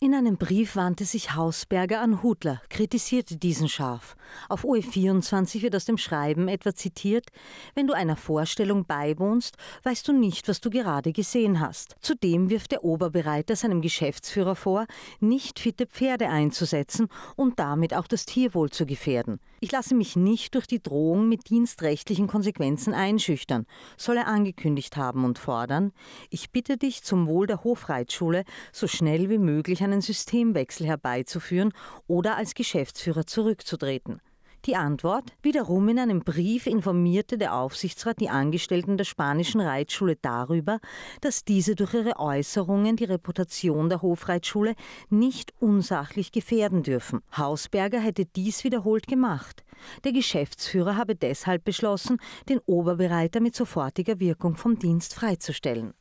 In einem Brief wandte sich Hausberger an Hudler, kritisierte diesen scharf. Auf OE24 wird aus dem Schreiben etwa zitiert, wenn du einer Vorstellung beiwohnst, weißt du nicht, was du gerade gesehen hast. Zudem wirft der Oberbereiter seinem Geschäftsführer vor, nicht fitte Pferde einzusetzen und damit auch das Tierwohl zu gefährden. Ich lasse mich nicht durch die Drohung mit dienstrechtlichen Konsequenzen einschüchtern, soll er angekündigt haben und fordern, ich bitte dich zum Wohl der Hofreitschule so schnell wie möglich einen Systemwechsel herbeizuführen oder als Geschäftsführer zurückzutreten. Die Antwort? Wiederum in einem Brief informierte der Aufsichtsrat die Angestellten der spanischen Reitschule darüber, dass diese durch ihre Äußerungen die Reputation der Hofreitschule nicht unsachlich gefährden dürfen. Hausberger hätte dies wiederholt gemacht. Der Geschäftsführer habe deshalb beschlossen, den Oberbereiter mit sofortiger Wirkung vom Dienst freizustellen.